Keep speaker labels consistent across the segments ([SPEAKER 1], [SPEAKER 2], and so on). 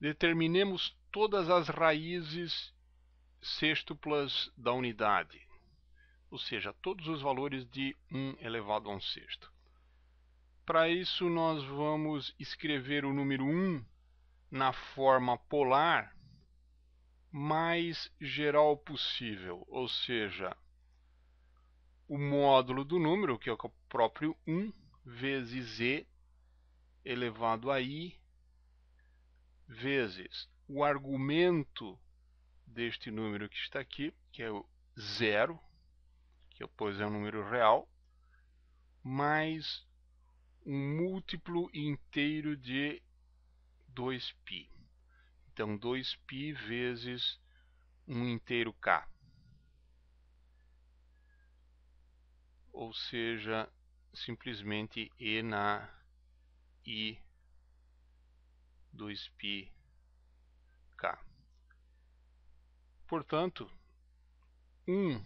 [SPEAKER 1] Determinemos todas as raízes sextuplas da unidade, ou seja, todos os valores de 1 elevado a 1 sexto. Para isso, nós vamos escrever o número 1 na forma polar mais geral possível, ou seja, o módulo do número, que é o próprio 1, vezes e elevado a i vezes o argumento deste número que está aqui, que é o zero, que pois é um número real, mais um múltiplo inteiro de 2π. Então, 2π vezes 1 inteiro k. Ou seja, simplesmente e na i 2 πk. k. Portanto, 1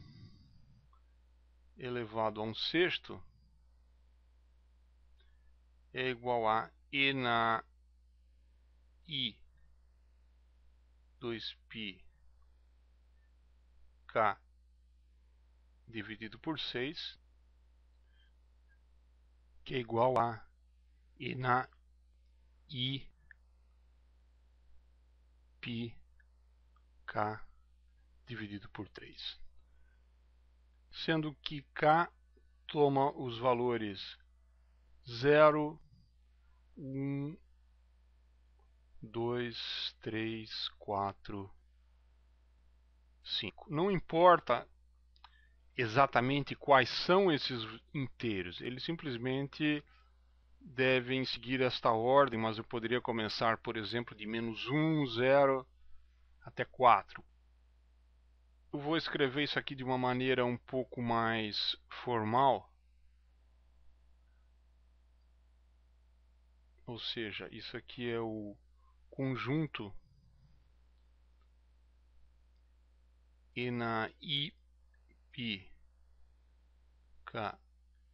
[SPEAKER 1] elevado a 1 sexto é igual a e na i 2π k dividido por 6 que é igual a e na i πk dividido por 3. Sendo que k toma os valores 0, 1, 2, 3, 4, 5. Não importa exatamente quais são esses inteiros, ele simplesmente devem seguir esta ordem, mas eu poderia começar, por exemplo, de menos 1, 0 até 4. Eu vou escrever isso aqui de uma maneira um pouco mais formal. Ou seja, isso aqui é o conjunto e na IPK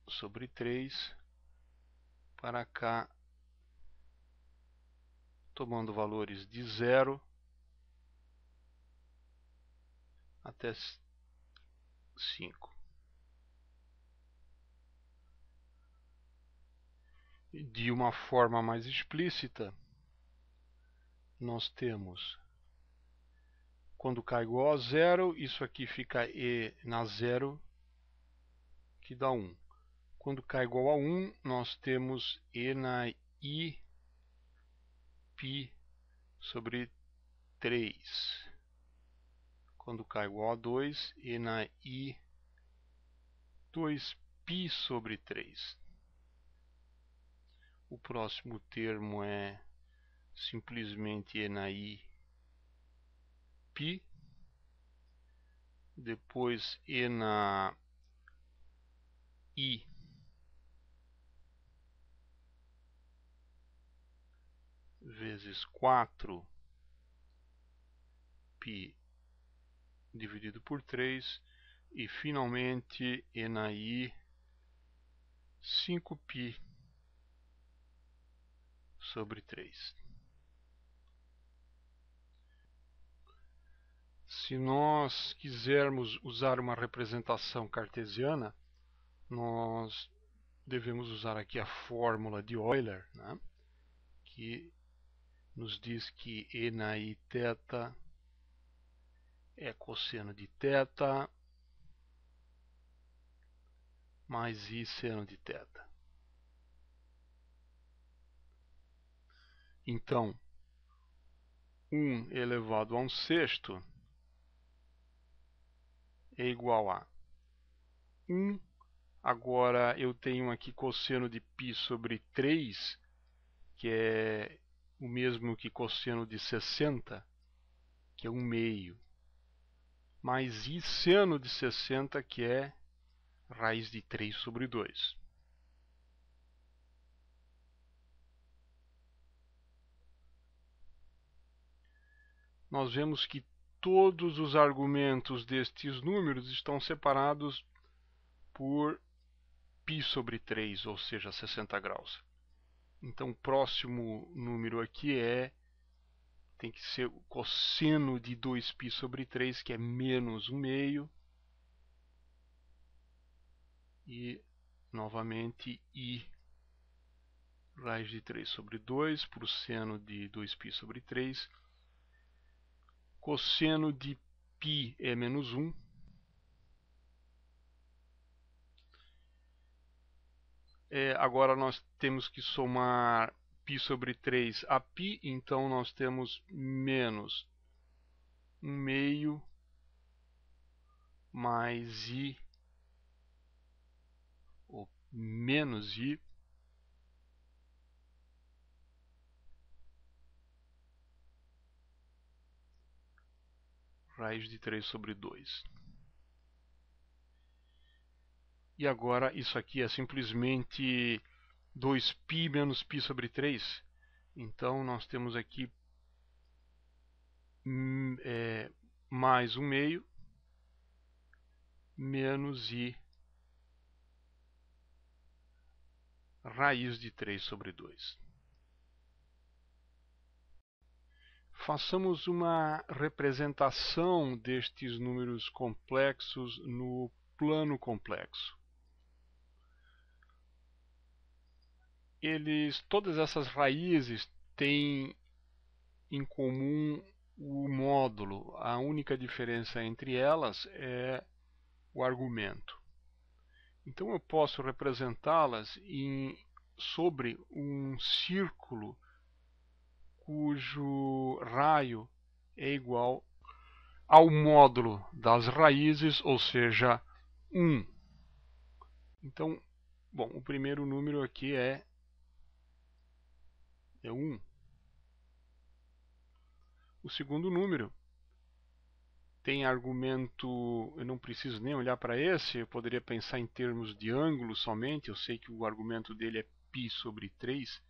[SPEAKER 1] sobre 3 para cá, tomando valores de zero até 5. De uma forma mais explícita, nós temos quando k igual a zero, isso aqui fica E na zero, que dá 1. Quando k igual a 1, nós temos E na I pi sobre 3. Quando k igual a 2, E na I 2 pi sobre 3. O próximo termo é simplesmente E na I pi. Depois E na I vezes 4 π dividido por 3 e finalmente NI 5π sobre 3. Se nós quisermos usar uma representação cartesiana, nós devemos usar aqui a fórmula de Euler, né? que nos diz que e I teta é cosseno de teta mais I seno de teta. Então, 1 elevado a 1 sexto é igual a 1. Agora eu tenho aqui cosseno de π sobre 3, que é o mesmo que cosseno de 60, que é 1 meio, mais i seno de 60, que é raiz de 3 sobre 2. Nós vemos que todos os argumentos destes números estão separados por π sobre 3, ou seja, 60 graus. Então o próximo número aqui é tem que ser o cosseno de 2π sobre 3, que é menos 1 meio. E, novamente, i raiz de 3 sobre 2 por seno de 2π sobre 3. Cosseno de π é menos 1. É, agora nós temos que somar π sobre 3 a π, então nós temos menos 1 meio mais i, ou menos i, raiz de 3 sobre 2 e agora isso aqui é simplesmente 2π menos π sobre 3. Então nós temos aqui hum, é, mais 1 meio menos i raiz de 3 sobre 2. Façamos uma representação destes números complexos no plano complexo. eles, todas essas raízes têm em comum o módulo. A única diferença entre elas é o argumento. Então eu posso representá-las em sobre um círculo cujo raio é igual ao módulo das raízes, ou seja, 1. Então, bom, o primeiro número aqui é é 1. O segundo número tem argumento, eu não preciso nem olhar para esse, eu poderia pensar em termos de ângulo somente, eu sei que o argumento dele é π sobre 3,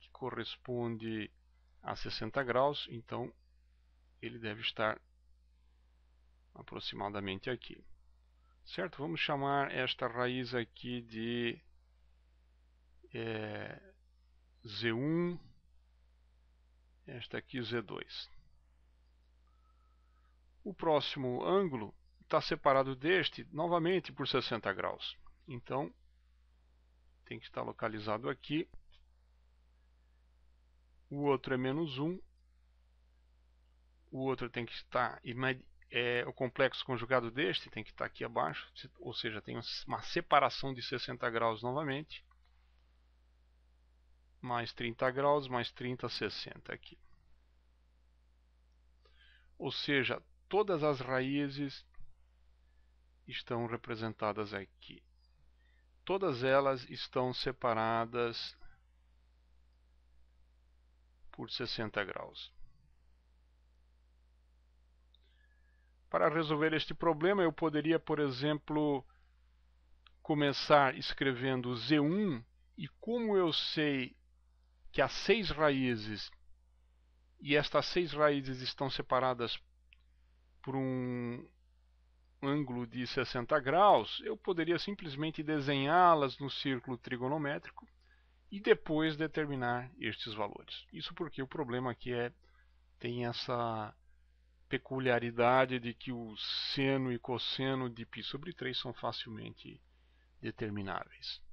[SPEAKER 1] que corresponde a 60 graus, então ele deve estar aproximadamente aqui. Certo? Vamos chamar esta raiz aqui de é, Z1, esta aqui Z2. O próximo ângulo está separado deste novamente por 60 graus. Então, tem que estar localizado aqui. O outro é menos 1. O outro tem que estar é, o complexo conjugado deste tem que estar aqui abaixo, ou seja, tem uma separação de 60 graus novamente mais 30 graus, mais 30, 60 aqui. Ou seja, todas as raízes estão representadas aqui. Todas elas estão separadas por 60 graus. Para resolver este problema, eu poderia, por exemplo, começar escrevendo Z1 e como eu sei que há seis raízes e estas seis raízes estão separadas por um ângulo de 60 graus, eu poderia simplesmente desenhá-las no círculo trigonométrico e depois determinar estes valores. Isso porque o problema aqui é tem essa peculiaridade de que o seno e cosseno de π sobre 3 são facilmente determináveis.